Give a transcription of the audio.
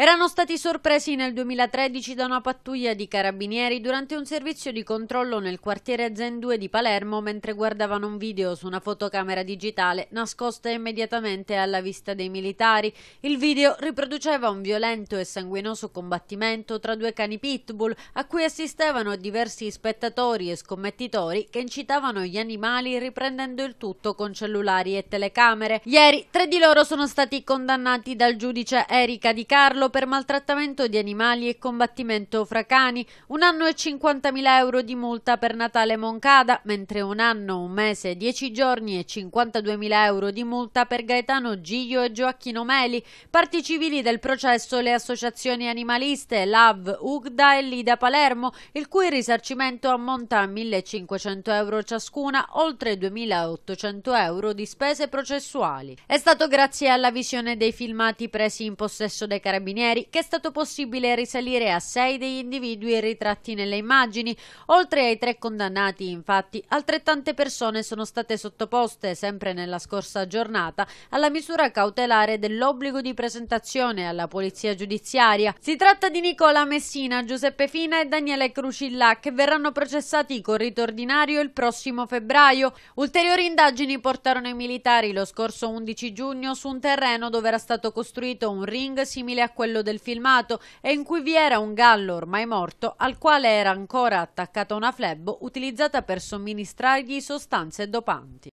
erano stati sorpresi nel 2013 da una pattuglia di carabinieri durante un servizio di controllo nel quartiere Zen 2 di Palermo mentre guardavano un video su una fotocamera digitale nascosta immediatamente alla vista dei militari. Il video riproduceva un violento e sanguinoso combattimento tra due cani pitbull a cui assistevano diversi spettatori e scommettitori che incitavano gli animali riprendendo il tutto con cellulari e telecamere. Ieri tre di loro sono stati condannati dal giudice Erika Di Carlo euro per maltrattamento di animali e combattimento fra cani, un anno e 50.000 euro di multa per Natale Moncada, mentre un anno, un mese, 10 giorni e 52.000 euro di multa per Gaetano Giglio e Gioacchino Meli, parti civili del processo le associazioni animaliste LAV, UGDA e Lida Palermo, il cui risarcimento ammonta a 1.500 euro ciascuna, oltre 2.800 euro di spese processuali. È stato grazie alla visione dei filmati presi in possesso dai carabinieri carabinieri che è stato possibile risalire a sei degli individui ritratti nelle immagini. Oltre ai tre condannati, infatti, altrettante persone sono state sottoposte, sempre nella scorsa giornata, alla misura cautelare dell'obbligo di presentazione alla polizia giudiziaria. Si tratta di Nicola Messina, Giuseppe Fina e Daniele Crucilla che verranno processati con rito ordinario il prossimo febbraio. Ulteriori indagini portarono i militari lo scorso 11 giugno su un terreno dove era stato costruito un ring simile a quello quello del filmato e in cui vi era un gallo ormai morto al quale era ancora attaccata una flebbo utilizzata per somministrargli sostanze dopanti.